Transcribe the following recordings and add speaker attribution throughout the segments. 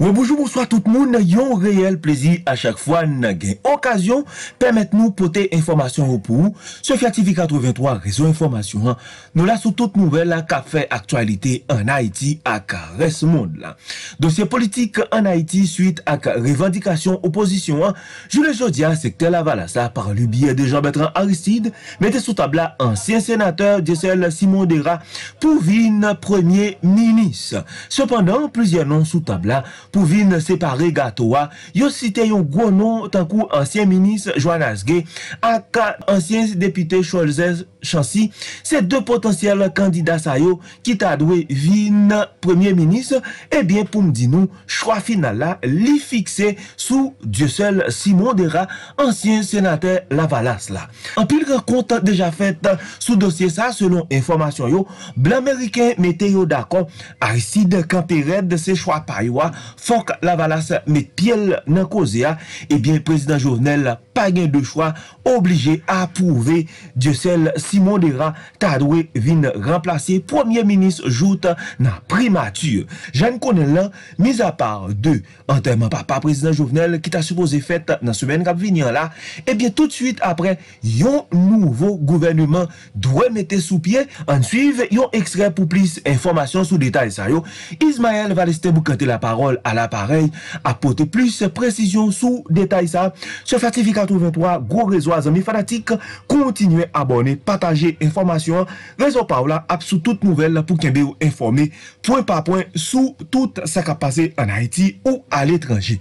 Speaker 1: Oui, bonjour, bonsoir tout le monde. un réel plaisir à chaque fois. une occasion, permettez-nous porter information pour vous. Ce TV 83 réseau information, hein. nous là sur toute nouvelle qu'a fait actualité en Haïti à Caresse Monde. Là. Dossier politique en Haïti suite à revendication opposition. Hein. Je le jeudi à secteur Laval, ça par le biais de Jean-Bertrand Aristide, mettez sous table ancien sénateur Jessel Simon Dera pour vine premier ministre. Cependant, plusieurs noms sous table pou vin separe gato wa, yo site yon gwo nou tankou ansyen minis Joana Sge, a ka ansyen depite Cholzez Chansi, se de potensiyel kandidas a yo, ki ta dwe vin premier minis, e bien pou mdi nou, chwa final la, li fikse sou die sel Simon Dera, ansyen senatè Lavalas la. An pil re kont deja fet sou dosye sa, selon informasyon yo, blan meriken mete yo dakon, a isi de kante red se chwa pa yo wa, Fok la valase met piel nan kozea, ebyen Prezident Jovenel. a gen de chwa oblije a pouve di sel Simon de Ra ta dwe vin remplase premier minis joute nan primatur. Jan konen lan, miz a par de anterman pa pa prezident jouvnel ki ta supose fet nan semen kap vinyan la, e bie tout suite apre yon nouvo gouvennuman dwe mette sou pie an suive yon ekstrem pou plis informasyon sou detay sa yo. Ismael va leste bou kante la parol a la parel apote plis presisyon sou detay sa. Se fatifikant Gros rezo a zami fanatik Kontinue abone, pataje informasyon Rezo pa ou la ap sou tout nouvel Pou kenbe ou informe Pouen pa pouen sou tout sa kapase An Haiti ou al etranji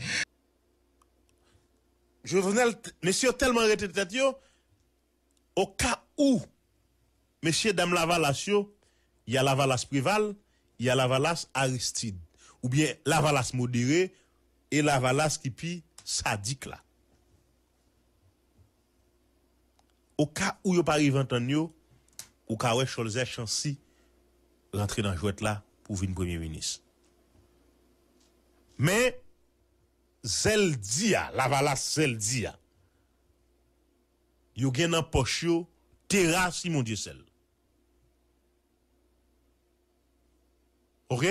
Speaker 2: Je venel Mesio telman retentatio Ou ka ou Mesio dam la valasyo Ya la valas prival Ya la valas aristide Ou bien la valas modere E la valas kipi sadik la Au cas où yo pas arrivé entendre yo, ou ka wè Cholzè Chansi rentrer dans jouet là pour venir premier ministre. Mais Zeldia, la vala Zeldia. Yo gen nan poche yo terrasse mon Dieu sel. OK?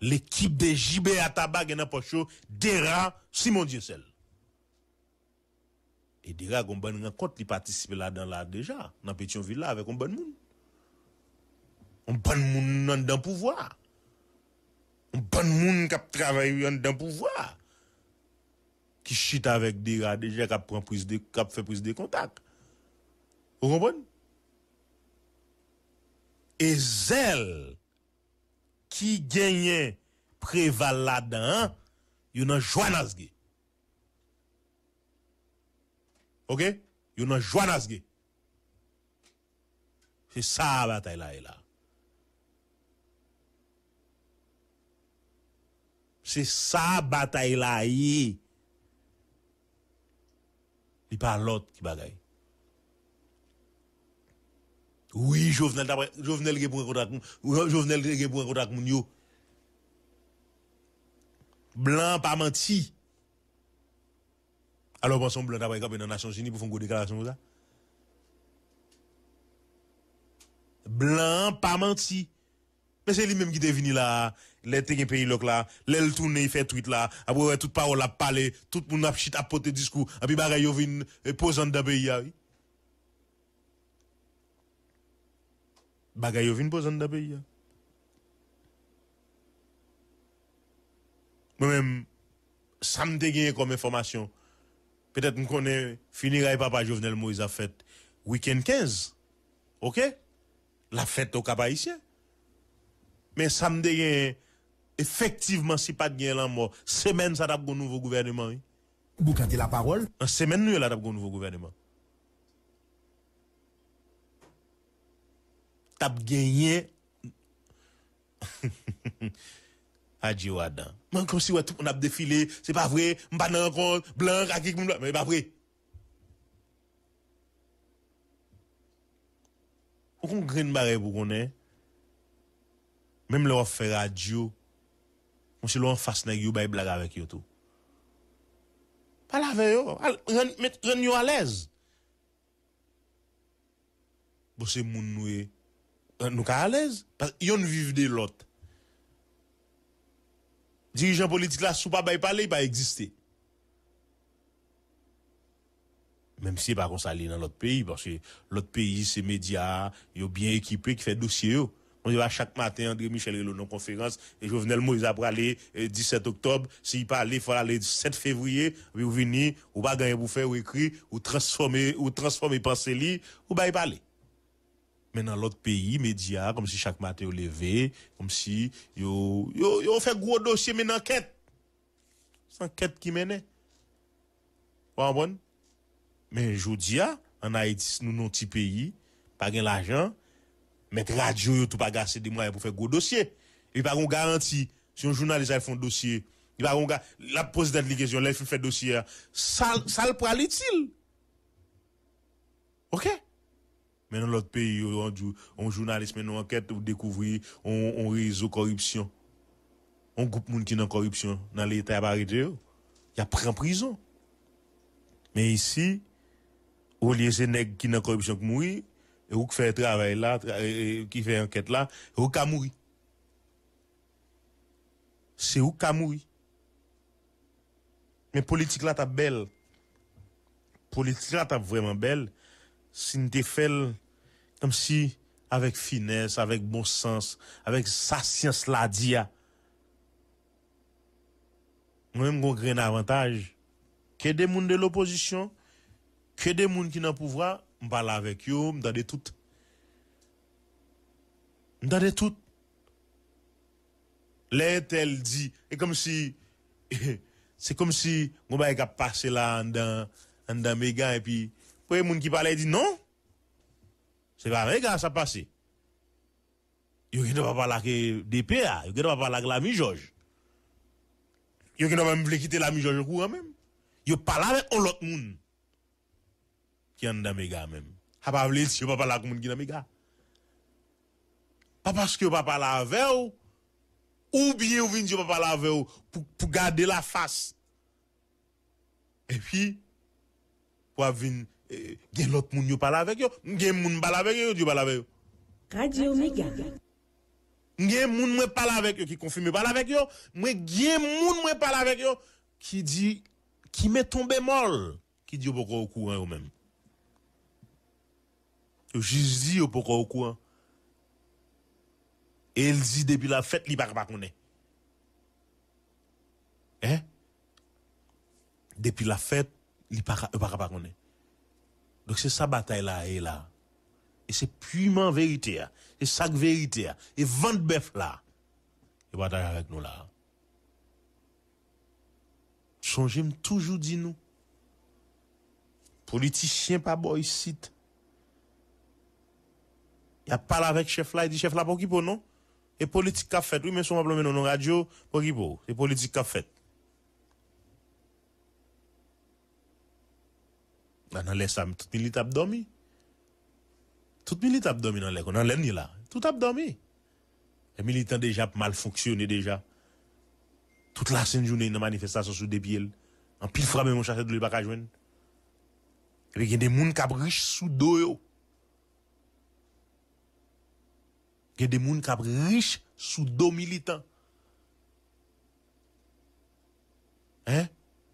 Speaker 2: L'équipe de JB Ataba gen nan poche yo Simon mon Dieu et Dira on rencontre, il participe là-dedans là déjà, dans Pétionville là, avec un bon monde. Un bon monde dans le pouvoir. Un bon monde qui travaille dans le pouvoir. Qui chute avec des déjà, qui a prise de, qui fait prise de contact. Vous comprenez? Et zèle qui gagne préval là-dedans, il y a OK You n'a Joannasge. C'est ça la bataille là C'est ça la bataille là et n'est pas l'autre qui bagaille. Oui, Jovenel, Jovenel qui Blanc pas menti. Alors, pensons blanc pas dans les Nations Unies pour faire une déclaration comme ça. Blanc, pas menti. Mais c'est lui-même qui est venu là, les un pays là, a tourné, il fait tweet là, après toute parole a parlé, tout le monde a chit le discours, et puis bagaille yo vin posant dans pays oui. Bagaille yo une posant dans pays Moi-même, ça me dégaine comme information peut-être nous connaît et papa Jovenel Moïse a fait week-end 15. OK La fête au cap Mais samedi effectivement si pas de gain la mort, semaine ça t'a un nouveau gouvernement. Hein. Vous avez la parole. En semaine nous là t'a un nouveau gouvernement. T'as gagné adyo wadan. Mwen kom si wè toupon ap defile, se pa vre, mbanan kon, blan, akik mwen blan, mwen e pa vre. Okon kren barè pou konè, mwen mle wò fè adyo, mwen se lò an fasnè yow bay blaga avèk yow tou. Pal avè yow, ren yow alèz. Bò se moun nouè, ren nou ka alèz, yon viv de lote. dirigeant politique là, sous pas parler, il pas exister. Même si par pas ça dans l'autre pays, parce que l'autre pays, c'est médias, ils sont bien équipés qui fait dossier. On va chaque matin, André Michel est dans conférence, et je le Moïse après le 17 octobre, s'il parle, il faut aller 7 février, ou vous venir, ou pas gagner pour faire, ou écrire, ou transformer, ou transformer pensée, ou pas parler mais dans l'autre pays, médias, comme si chaque matin, ils levé, comme si yo ont fait gros dossier, mais une enquête. C'est une enquête qui menait. Vous Mais je dis, en Haïti, nous, nous petits pays, pas de l'argent, mettre radio, tout pas gasser des moyens pour faire gros dossier. Et pas qu'on garantie, si un journaliste fait un dossier, il va qu'on la pose questions, là, il fait dossier, ça, ça le prend l'utile. OK? Mais dans l'autre pays, on, journaliste, mais enquête, on découvre, on, on réseau corruption. On groupe monde qui dans corruption dans l'État arrêté. Il a pris en prison. Mais ici, au lieu de nèg qui dans corruption qui mourent, et ou qui fait travail là, qui fait enquête là, et ou qui C'est où qui mourir. Mais politique là, t'as belle. Politique là, t'as vraiment belle si nous fait comme si avec finesse, avec bon sens, avec sa science la dia. Nous-mêmes, nous un avantage que des gens de l'opposition, que des gens qui n'ont pouvoir, je parle avec eux, je de tout. Je de tout. L'intel dit, c'est comme si, c'est comme si, on va passer là, dans, dans mes gars, et puis, pour les gens qui parlent, dit non. C'est pas vrai, gars, ça passe. Yo qui ne va pas parler de DPA, yo ne va pas parler de l'ami Georges. Yo qui ne va même pas quitter l'ami Georges au courant hein, même. Yo parle avec un autre monde qui est dans mes gars même. Ha pas vle pas parler avec monde qui dans mes gars. Pas parce que je pas parler avec ou, ou bien vous venez yo pas parler avec eux. pour, garder la face. Et puis, pour une... Eh, gen lot moun yo pala avec yo, gen moun pala avec yo, yo pala avec yo. Radio Omega. Gen moun mwen pala avec yo, ki konfime pala avec yo, mwen gen moun mwen pala avec yo, ki di, ki me tombe mol, ki di yo poko ou kouan yo men. Yo jiz di yo poko ou kouan. el di depi la fet li bak bakounen. Eh? Depi la fet, li bak donc c'est sa bataille là et là. Et c'est purement vérité. Hein. C'est sac vérité. Hein. Et vente bœuf là. Et bataille avec nous là. changez-moi toujours dit nous. Politicien pas boy site. Il a parlé avec chef là, il dit chef là pour qui pour non? Et politique qu'a fait, oui, mais son problème non radio pour qui pour? C'est politique qu'a fait. dans les ça, tout a abdomi. Tout a abdomi dans les dans là. Tout abdomi. Les militants déjà mal fonctionné déjà. Toute la sainte journée, une manifestation sous des pieds. En pile frappe, mon e chasseur de l'eau, pas Et il y a des gens qui riches sous dos. Il y a des gens qui riches sous dos militants. Hein?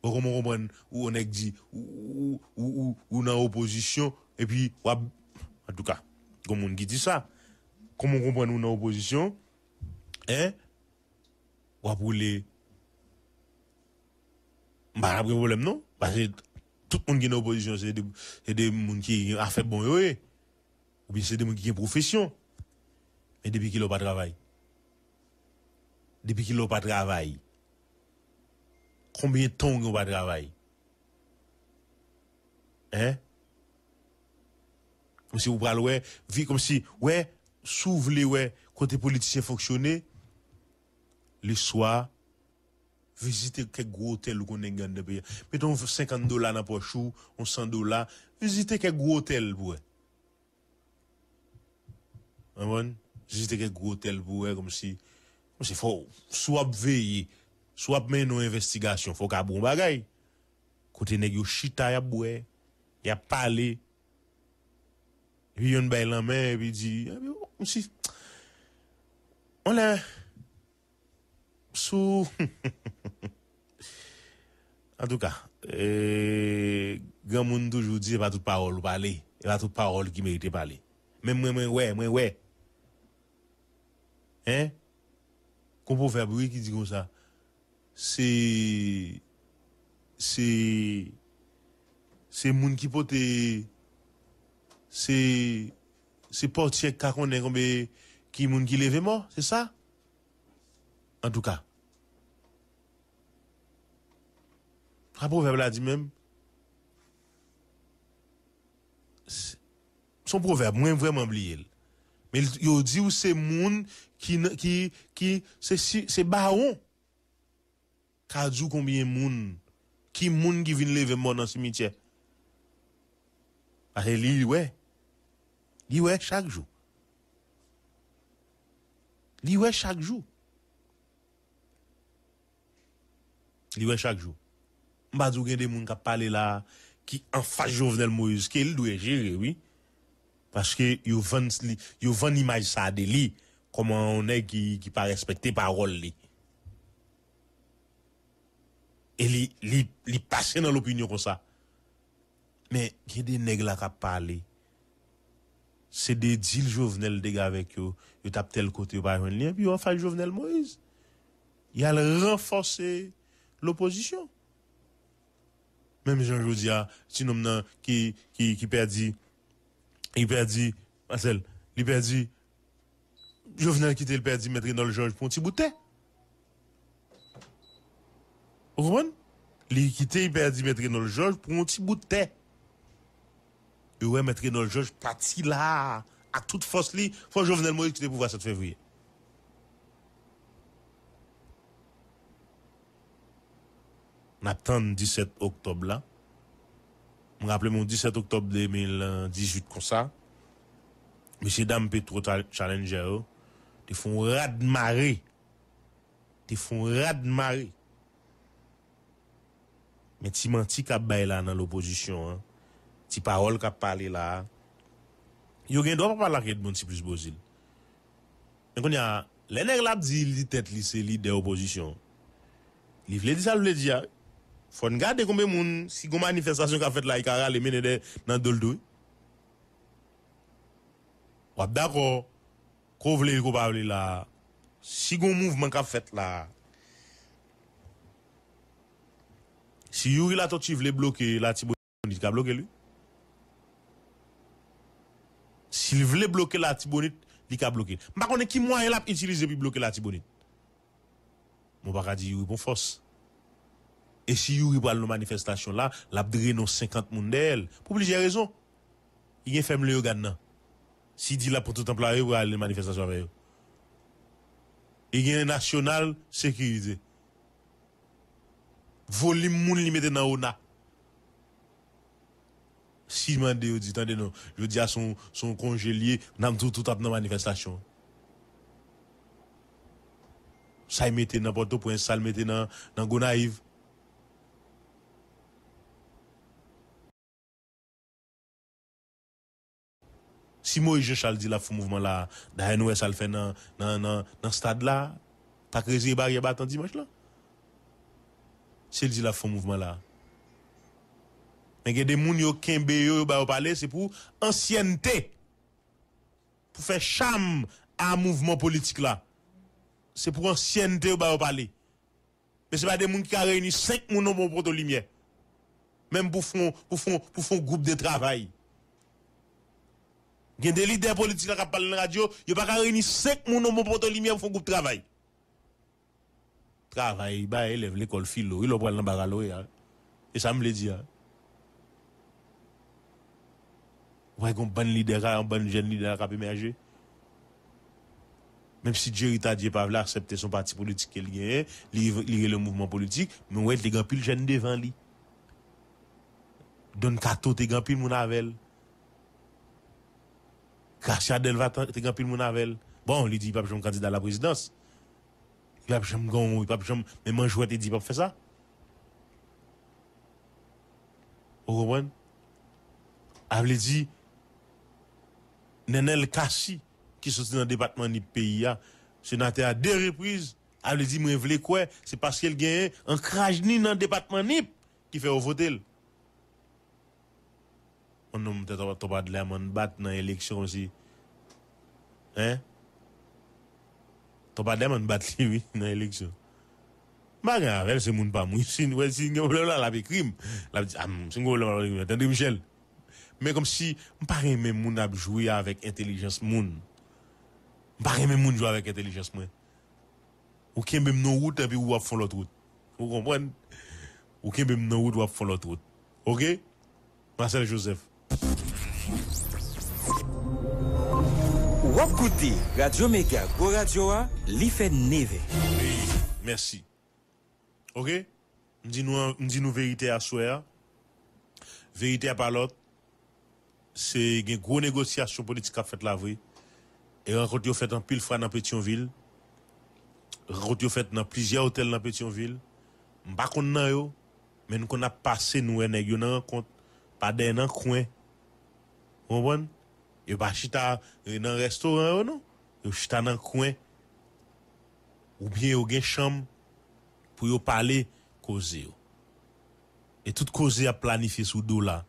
Speaker 2: ou on est dit, ou, opposition, et puis, en tout cas, comment on dit ça, comment on comprend où dans opposition, hein, ou pour les, bah, problème, non? Parce que tout le monde qui est en opposition, c'est des, gens qui ont fait bon, ou bien c'est des gens qui ont profession, mais depuis qu'ils n'ont pas travail. Depuis qu'ils n'ont pas de travail combien de temps vous va Hein Comme si vous parlez, ouais, comme si, ouais, s'ouvre, ouais, côté politicien fonctionner, le soir, visiter quelques gros hôtels où vous avez gagné pays. Mettons 50 dollars dans poche 100 dollars, visitez quelques gros hôtels pour hein, Visitez quelques gros hôtels pour comme si, comme si faut, soit veiller. Swap men nou investigasyon fok a bon bagay. Kote neg yo shita ya bwe. Ya pale. E yon bay lan men e pi di. E oh, msi. Olè. Msu. An tou ka. Gamoun toujou di e pa tout parole pale. E pa tout parole ki merite pale. Men mwen mwen wè, mwen mwen wè. Eh. Kompou feboui ki di kon sa. Eh. c'est c'est c'est moun qui peut c'est c'est portier qui connaît comme qui moun qui lève mort, c'est ça En tout cas. Un proverbe là dit même son proverbe moi vraiment oublié. Mais il dit où c'est moun qui qui qui c'est c'est baron jour combien moun qui moun qui vient lever mort dans le cimetière. Parce lui ouais. Lui ouais chaque jour. Lui ouais chaque jour. Lui ouais chaque jour. M'pa dou gen des moun qui parler là qui en face Jovenel Moïse qu'il doit gérer oui. Parce que yo vend yo vend image ça de li comment on est qui qui pas respecter parole et il passe dans l'opinion comme ça. Mais il y a des nègres là qui parlent. C'est des deals Jovenel des gars avec eux. Ils tapent tel côté, ils un lien, puis ils ont fait Jovenel Moïse. Il a renforcé l'opposition. Même Jean Jodia, ah, si nous qui, qui, qui perdit, il perdit, Marcel, il perdit, Jovenel qui était le perdit, mettre dans le Georges Ponti Boutet. Vous comprenez Li quitté, il perdit dans le Georges pour un petit bout de terre. Et ouais, Maître le Georges parti là, à toute force il faut que je venais le pouvoir 7 février. le 17 octobre là. Je me mon 17 octobre 2018 comme ça. Monsieur Dame Petro Challenger, ils oh, font raz de marée. Ils font raz de marée. men ti manti kap bay la nan l'oppozisyon, ti parol kap pale la, yo gen do pa pala kèd bon ti plus bozil. Men kon ya, lè nèk la di li tèt li se li dey oppozisyon, li flè di sa lè di ya, fon gade konbe moun, si goun manifestasyon kap fèt la, i ka gale mène dey nan doldou. Wad da ko, ko vle li ko pavle la, si goun mouvman kap fèt la, Si Yuri Latotchi voulait bloquer, la Tibonite a bloqué lui. S'il voulait bloquer la Tibonite, il a bloqué. Je ne sais qui moyen a utilisé pour bloquer la Tibonite. Mon pas dit Yuri, bon force. Et si Yuri pour nos manifestation là, l'a nos 50 monde Pour plusieurs raisons. Il a fait le organe. Si dit là pour tout employé, il aller manifestation avec eux. Il y a un national sécurisée volume moun li mette nan ona si mande yo dit attendez non je dis à son son congélié n'a tout tout dans manifestation ça y mette nan Porto au sa y mette nan, dans Gonaïve Si moi je charles dit la fou mouvement là, d'ailleurs, nous, ça le fait dans, nan, dans, dans stade là, t'as créé e barrière battant dimanche là. C'est le la ce mouvement là. Mais il y a des gens qui ont parler, c'est pour ancienneté. Pour faire charme à un mouvement politique là. C'est pour ancienneté qui ont parlé. Mais ce n'est pas des gens qui ont réuni 5 personnes pour le lumière. Même pour faire pour groupe de travail. Il y a des leaders politiques qui parlent dans la radio, ils n'ont pas réuni 5 personnes pour le lumière pour groupe de travail travail, bah, élève l'école philo, il à le Et ça me le dit. Hein. Ouais, un bon leader, un bon jeune leader qui a émergé. Même si Jerry Tadje pas son parti politique qu'il y lire le mouvement politique, mais ouais, il grand pile jeune devant lui. Don Kato, les grand pile mon avel. Kacha Delva, t'es grand pile mon avel. Bon, lui dit, pas de candidat à la présidence. Il pas jamais grand mourir, pas jamais mais moi je te dit pas faire ça. Vous comprenez Elle dit Nenel Kassi qui sorti dans le département du pays hein, sénateur à deux reprises, elle dit moi voulais quoi, c'est parce qu'elle gagne un crash dans le département NIP qui fait au voter. On ne peut pas de la battre dans l'élection aussi. Hein? To pa deman bat liwi nan eleksyon. Mpaka, vel se moun pa mwisin, wè sin gen wè la la bi krim, la bi sin gen wè la la bi krim, tendri michel. Mè kom si, mpaka men moun ap jwou ya avèk entelijans moun. Mpaka men moun jwou avèk entelijans mwen. Ou ken bem nou wout api wap fon lot wout. Ou kompwen? Ou ken bem nou wout wap fon lot wout. Ok? Marcel Joseph. Wap Kouti, Radio Mega, Go Radio A, li fait neve. Merci. Ok? M'dis-nous nous vérité à soi. Vérité à par C'est une grosse négociation politique à fait la vraie. Et rencontre yon fait en pile fois dans Pétionville. Rencontre yon fait dans plusieurs hôtels dans Pétionville. M'pa kon nan yo, mais nous qu'on e passé nous en yon rencontre, pas d'un coin. Vous comprenez? Yo pas chita dans restaurant non, yo chita dans coin ou bien yo gen chambre pour yo parler yo. Et toute cause a planifié sous dos là.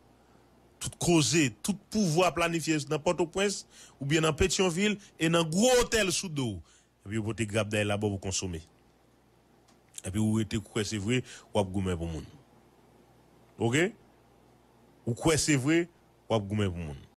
Speaker 2: Toute cause, tout pouvoir planifié dans Port-au-Prince ou bien dans Pétionville et dans gros hôtel sous dos. Et puis vous pouvez grabder là-bas pour consommer. Et puis vous êtes quoi c'est vrai, ou ap goumen pour moun.
Speaker 1: OK? Ou quoi c'est vrai, ou ap goumen pour moun.